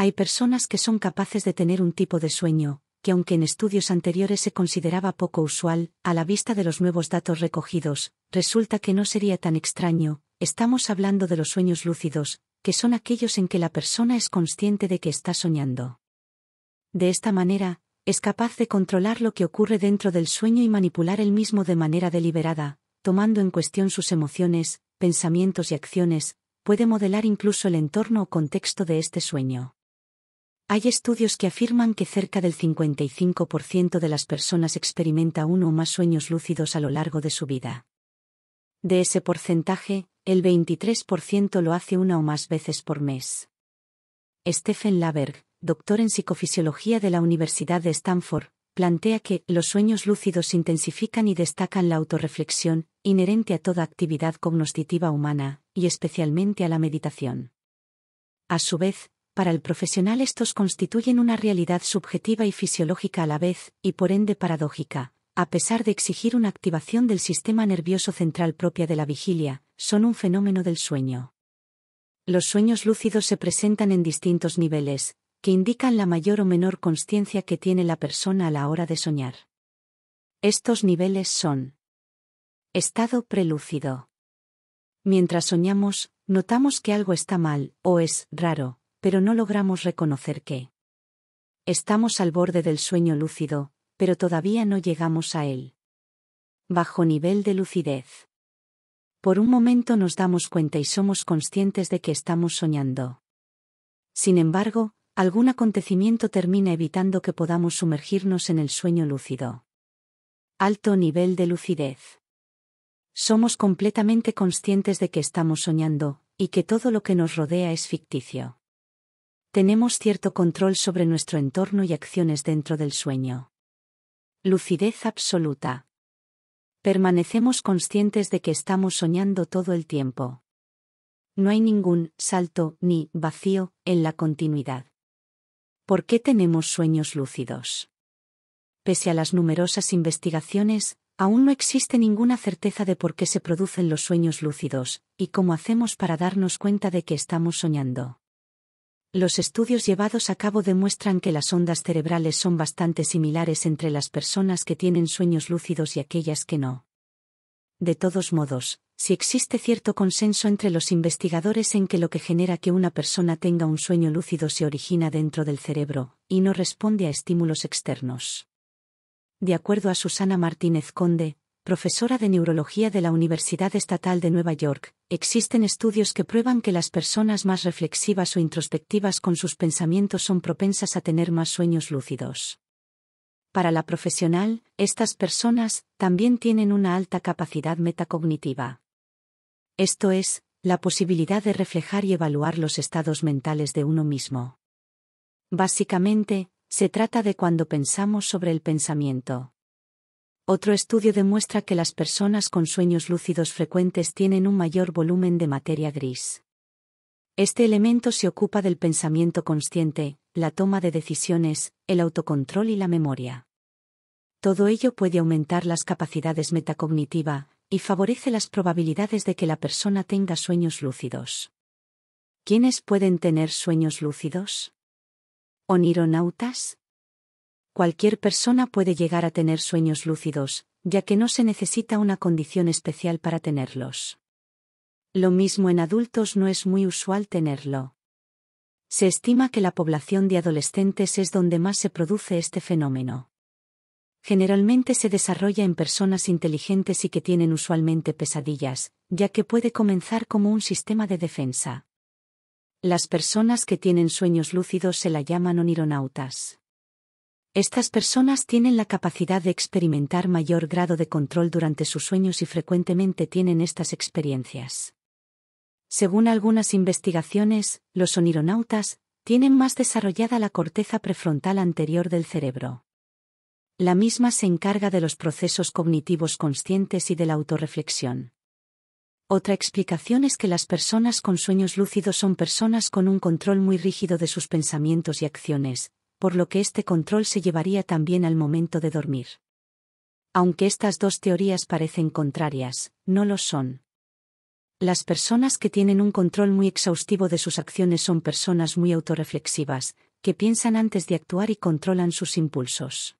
Hay personas que son capaces de tener un tipo de sueño, que aunque en estudios anteriores se consideraba poco usual, a la vista de los nuevos datos recogidos, resulta que no sería tan extraño, estamos hablando de los sueños lúcidos, que son aquellos en que la persona es consciente de que está soñando. De esta manera, es capaz de controlar lo que ocurre dentro del sueño y manipular el mismo de manera deliberada, tomando en cuestión sus emociones, pensamientos y acciones, puede modelar incluso el entorno o contexto de este sueño. Hay estudios que afirman que cerca del 55% de las personas experimenta uno o más sueños lúcidos a lo largo de su vida. De ese porcentaje, el 23% lo hace una o más veces por mes. Stephen Laberg, doctor en psicofisiología de la Universidad de Stanford, plantea que los sueños lúcidos intensifican y destacan la autorreflexión, inherente a toda actividad cognoscitiva humana, y especialmente a la meditación. A su vez, para el profesional estos constituyen una realidad subjetiva y fisiológica a la vez, y por ende paradójica, a pesar de exigir una activación del sistema nervioso central propia de la vigilia, son un fenómeno del sueño. Los sueños lúcidos se presentan en distintos niveles, que indican la mayor o menor consciencia que tiene la persona a la hora de soñar. Estos niveles son Estado prelúcido. Mientras soñamos, notamos que algo está mal, o es raro, pero no logramos reconocer que estamos al borde del sueño lúcido, pero todavía no llegamos a él. Bajo nivel de lucidez. Por un momento nos damos cuenta y somos conscientes de que estamos soñando. Sin embargo, algún acontecimiento termina evitando que podamos sumergirnos en el sueño lúcido. Alto nivel de lucidez. Somos completamente conscientes de que estamos soñando, y que todo lo que nos rodea es ficticio. Tenemos cierto control sobre nuestro entorno y acciones dentro del sueño. Lucidez absoluta. Permanecemos conscientes de que estamos soñando todo el tiempo. No hay ningún salto ni vacío en la continuidad. ¿Por qué tenemos sueños lúcidos? Pese a las numerosas investigaciones, aún no existe ninguna certeza de por qué se producen los sueños lúcidos, y cómo hacemos para darnos cuenta de que estamos soñando. Los estudios llevados a cabo demuestran que las ondas cerebrales son bastante similares entre las personas que tienen sueños lúcidos y aquellas que no. De todos modos, si existe cierto consenso entre los investigadores en que lo que genera que una persona tenga un sueño lúcido se origina dentro del cerebro, y no responde a estímulos externos. De acuerdo a Susana Martínez Conde, profesora de neurología de la Universidad Estatal de Nueva York, existen estudios que prueban que las personas más reflexivas o introspectivas con sus pensamientos son propensas a tener más sueños lúcidos. Para la profesional, estas personas también tienen una alta capacidad metacognitiva. Esto es, la posibilidad de reflejar y evaluar los estados mentales de uno mismo. Básicamente, se trata de cuando pensamos sobre el pensamiento. Otro estudio demuestra que las personas con sueños lúcidos frecuentes tienen un mayor volumen de materia gris. Este elemento se ocupa del pensamiento consciente, la toma de decisiones, el autocontrol y la memoria. Todo ello puede aumentar las capacidades metacognitiva y favorece las probabilidades de que la persona tenga sueños lúcidos. ¿Quiénes pueden tener sueños lúcidos? Onironautas, cualquier persona puede llegar a tener sueños lúcidos, ya que no se necesita una condición especial para tenerlos. Lo mismo en adultos no es muy usual tenerlo. Se estima que la población de adolescentes es donde más se produce este fenómeno. Generalmente se desarrolla en personas inteligentes y que tienen usualmente pesadillas, ya que puede comenzar como un sistema de defensa. Las personas que tienen sueños lúcidos se la llaman onironautas. Estas personas tienen la capacidad de experimentar mayor grado de control durante sus sueños y frecuentemente tienen estas experiencias. Según algunas investigaciones, los onironautas tienen más desarrollada la corteza prefrontal anterior del cerebro. La misma se encarga de los procesos cognitivos conscientes y de la autorreflexión. Otra explicación es que las personas con sueños lúcidos son personas con un control muy rígido de sus pensamientos y acciones, por lo que este control se llevaría también al momento de dormir. Aunque estas dos teorías parecen contrarias, no lo son. Las personas que tienen un control muy exhaustivo de sus acciones son personas muy autorreflexivas, que piensan antes de actuar y controlan sus impulsos.